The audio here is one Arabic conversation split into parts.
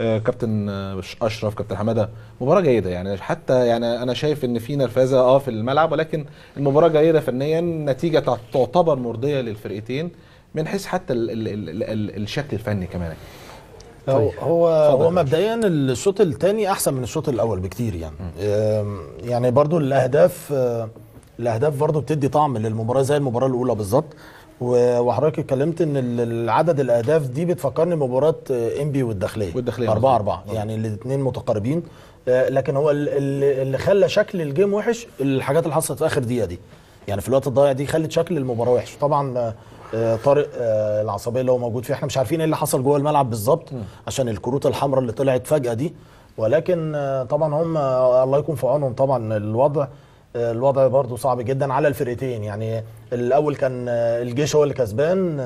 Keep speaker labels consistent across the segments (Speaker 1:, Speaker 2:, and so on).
Speaker 1: آه، كابتن آه، اشرف كابتن حماده مباراه جيده يعني حتى يعني انا شايف ان في نرفزه اه في الملعب ولكن المباراه جيده فنيا نتيجه تعتبر مرضيه للفرقتين من حيث حتى الـ الـ الـ الـ الشكل الفني كمان
Speaker 2: طيب. هو هو مبدئيا الشوط الثاني احسن من الشوط الاول بكتير يعني يعني برضو الاهداف آه، الاهداف برضه بتدي طعم للمباراه زي المباراه الاولى بالظبط وحضرتك اتكلمت ان عدد الاهداف دي بتفكرني بمباراه انبي والداخليه والداخليه 4 4 آه. يعني الاثنين متقاربين آه، لكن هو اللي خلى شكل الجيم وحش الحاجات اللي حصلت في اخر دقيقه دي يعني في الوقت الضايع دي خلت شكل المباراه وحش طبعا آه، طارق العصبيه اللي هو موجود فيه احنا مش عارفين ايه اللي حصل جوه الملعب بالظبط عشان الكروت الحمراء اللي طلعت فجاه دي ولكن طبعا هم الله يكون في عونهم طبعا الوضع الوضع برضه صعب جدا على الفرقتين يعني الاول كان الجيش هو اللي كسبان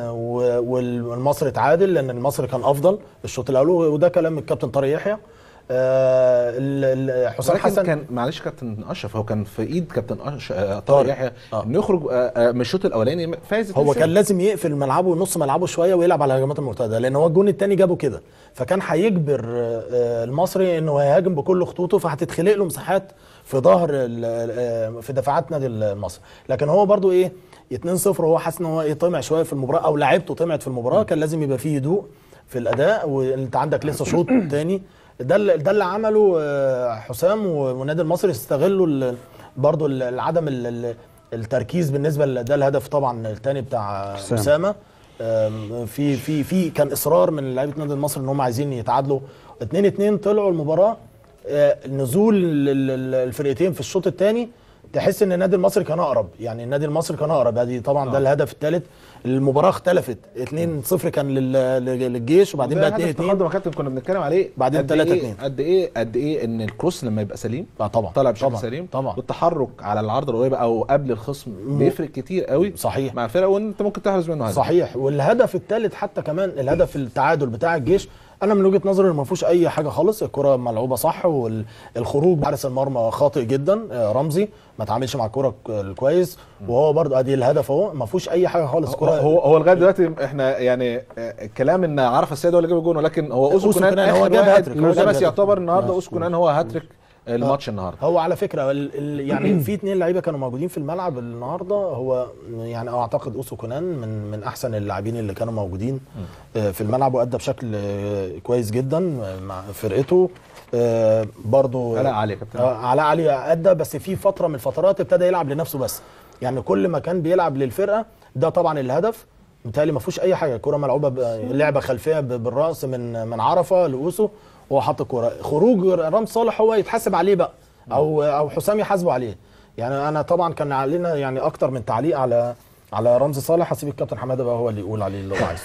Speaker 2: والمصري اتعادل لان المصري كان افضل الشوط الاول وده كلام
Speaker 1: الكابتن طارق يحيى آه حسام حسن كان معلش كابتن اشرف هو كان في ايد كابتن أشرف آه، طارق يحيى انه يخرج آه، آه، من الشوط الاولاني فاز هو كان لازم
Speaker 2: يقفل ملعبه ونص ملعبه شويه ويلعب على الهجمات المرتده لان هو الجون الثاني جابه كده فكان هيجبر المصري انه هيهاجم بكل خطوطه فهتتخلق له مساحات في ظهر في دفاعات نادي المصري لكن هو برضو ايه 2 0 هو حاسس ان هو ايه طمع شويه في المباراه او لعيبته طمعت في المباراه كان لازم يبقى فيه هدوء في الاداء وانت عندك لسه شوط تاني ده ده اللي عمله آه، حسام والنادي المصري استغلوا برضو العدم التركيز بالنسبه ده الهدف طبعا الثاني بتاع اسامه في في في كان اصرار من لعيبه نادي المصري ان هم عايزين يتعادلوا 2 2 طلعوا المباراه آه، نزول الفرقتين في الشوط الثاني تحس ان النادي المصري كان اقرب يعني النادي المصري كان اقرب هذه طبعا آه. ده الهدف الثالث المباراه اختلفت 2-0 كان للجيش وبعدين بقى 2 2 يا كابتن كنا بنتكلم عليه
Speaker 1: بعدين 3 2 إيه- قد ايه قد ايه ان الكروس لما يبقى سليم آه طبعا طالع بشكل طبعا سليم طبعا والتحرك على العرض القريب او قبل الخصم بيفرق كتير قوي صحيح مع وان انت ممكن تحرز منه هدف صحيح
Speaker 2: والهدف الثالث حتى كمان الهدف التعادل بتاع الجيش انا من وجهه نظري ما فيهوش اي حاجه خالص الكره ملعوبه صح والخروج حارس المرمى خاطئ جدا آه، رمزي ما تعاملش مع الكره كويس وهو برضه ادي الهدف اهو ما فيهوش اي حاجه خالص هو هو هو
Speaker 1: لغايه دلوقتي احنا يعني الكلام آه، ان عرف السيد هو اللي جاب الجون ولكن هو اوسو كونان هو جاب هاتريك بس يعتبر النهارده اوسو كونان هو هاتريك الماتش النهارده هو على فكره الـ الـ يعني في
Speaker 2: اثنين لعيبه كانوا موجودين في الملعب النهارده هو يعني اعتقد اوسو كونان من من احسن اللاعبين اللي كانوا موجودين آه، في الملعب وادى بشكل كويس جدا مع فرقته آه، برضو علاء علي كابتن آه، علاء علي ادى بس في فتره من الفترات ابتدى يلعب لنفسه بس يعني كل ما كان بيلعب للفرقه ده طبعا الهدف متهيألي ما فيهوش اي حاجه الكورة ملعوبه لعبه خلفيه بالراس من من عرفه لاوسو هو حط الكورة خروج رام صالح هو يتحاسب عليه بقى او او حسام يحاسبه عليه يعني انا طبعا كان علينا يعني اكتر من تعليق على على رمز صالح هسيب الكابتن حماده بقى هو اللي يقول عليه اللي هو عايزه